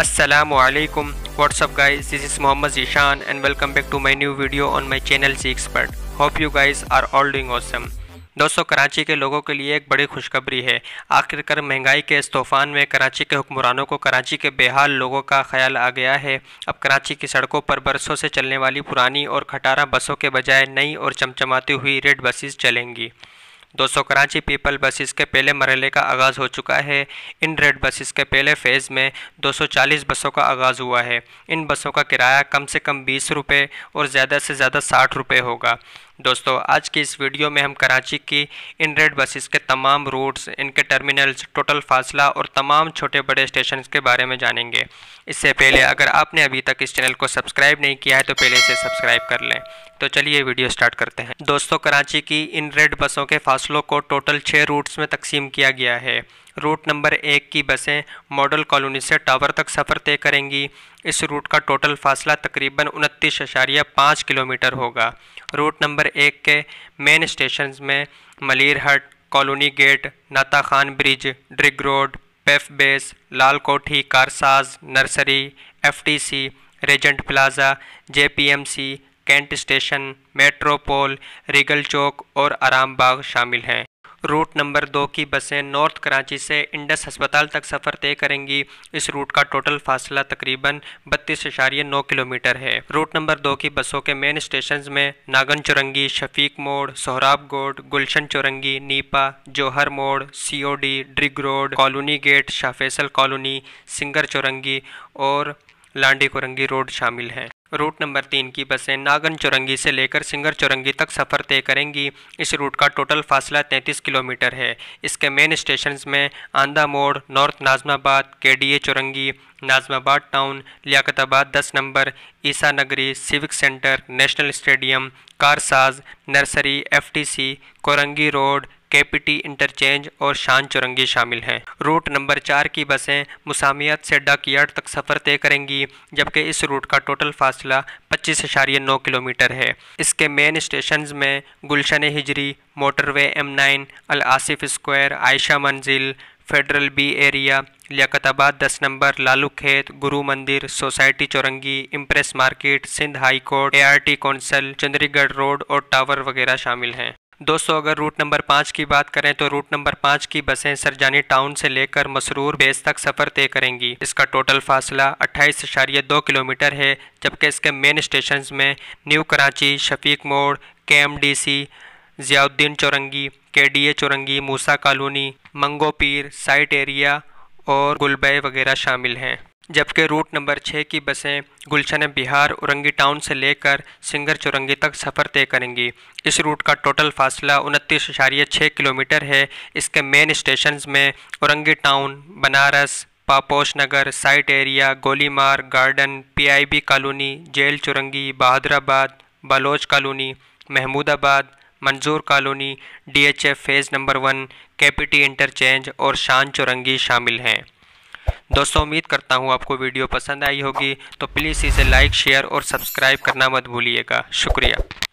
असलकम what's up guys this is Mohammad Zeeshan and welcome back to my new video on my channel C expert hope you guys are all doing awesome दोस्तों कराची के लोगों के लिए एक बड़ी खुशखबरी है आखिरकार महंगाई के इस तूफान में कराची के हुक्मरानों को कराची के बेहाल लोगों का ख्याल आ गया है अब कराची की सड़कों पर बरसों से चलने वाली पुरानी और खटारा बसों के बजाय नई और चमचमाती हुई रेड बसेज चलेंगी सौ कराची पीपल बसेस के पहले मरहले का आगाज़ हो चुका है इन रेड बसेस के पहले फ़ेज़ में 240 बसों का आगाज़ हुआ है इन बसों का किराया कम से कम बीस रुपये और ज़्यादा से ज़्यादा साठ रुपये होगा दोस्तों आज की इस वीडियो में हम कराची की इन रेड बसेस के तमाम रूट्स इनके टर्मिनल्स टोटल फासला और तमाम छोटे बड़े स्टेशन के बारे में जानेंगे इससे पहले अगर आपने अभी तक इस चैनल को सब्सक्राइब नहीं किया है तो पहले इसे सब्सक्राइब कर लें तो चलिए वीडियो स्टार्ट करते हैं दोस्तों कराची की इन रेड बसों के फासलों को टोटल छः रूट्स में तकसीम किया गया है रूट नंबर एक की बसें मॉडल कॉलोनी से टावर तक सफ़र तय करेंगी इस रूट का टोटल फासला तकरीबन उनतीस अशारिया पाँच किलोमीटर होगा रूट नंबर एक के मेन स्टेशन में मलीर हट colony gate Natha Khan bridge Drigh road PAF base Lal Kothi Karsaz nursery सी regent plaza JPMC cantt station metropole regal Chowk और आराम बाग शामिल हैं रूट नंबर दो की बसें नॉर्थ कराची से इंडस अस्पताल तक सफ़र तय करेंगी इस रूट का टोटल फासला तकरीबन बत्तीस इशारिय नौ किलोमीटर है रूट नंबर दो की बसों के मेन स्टेशन में नागन चुरंगी शफीक मोड़ गोड गुलशन Chowrangi Nipa Jauhar Mor COD Drigh road colony gate Shah Faisal colony Singer Chowrangi और लांडी कुरंगी रोड शामिल हैं रूट नंबर तीन की बसें नागन चौरंगी से लेकर सिंगर चौरंगी तक सफ़र तय करेंगी इस रूट का टोटल फासला 33 किलोमीटर है इसके मेन स्टेशन में आंदा मोड़ North Nazimabad K D A Chowrangi Nazimabad town Liaquatabad दस number Essa Nagri civic centre national stadium Karsaz nursery FTC Korangi road KPT interchange और शान चुरंगी शामिल हैं रूट नंबर चार की बसें मुसामियत से डक यार्ड तक सफ़र तय करेंगी जबकि इस रूट का टोटल फासला पच्चीस अशारिया नौ किलोमीटर है इसके मेन स्टेशन में Gulshan Hijri motorway M nine Al Asif square Ayesha Manzil federal B area Liaquatabad दस number Lalu Khet Guru Mandir society Chowrangi Empress market Sindh high court arts council Chundrigar road और टावर वगैरह शामिल हैं दोस्तों अगर रूट नंबर पाँच की बात करें तो रूट नंबर पाँच की बसें सरजानी टाउन से लेकर मसरूर बेस तक सफ़र तय करेंगी इसका टोटल फासला अट्ठाईस इशारिया दो किलोमीटर है जबकि इसके मेन स्टेशन में न्यू कराची शफीक मोड़ के एम डी सी जियाउद्दीन चौरंगी के डी ए चौरंगी मूसा कॉलोनी मंगो पीर साइट एरिया और गुलबे वगैरह शामिल हैं जबकि रूट नंबर छः की बसें गुलशन बिहार औरंगी टाउन से लेकर सिंगर चुरंगी तक सफ़र तय करेंगी इस रूट का टोटल फासला उनतीस इशारिया छः किलोमीटर है इसके मेन स्टेशन में Orangi town Banaras Paposh Nagar site area Golimar garden PIB colony jail Chowrangi Bahadurabad Baloch colony Mehmoodabad Manzoor colony DHF phase number one KPT interchange और शान चुरंगी शामिल हैं दोस्तों उम्मीद करता हूँ आपको वीडियो पसंद आई होगी तो प्लीज़ इसे लाइक शेयर और सब्सक्राइब करना मत भूलिएगा शुक्रिया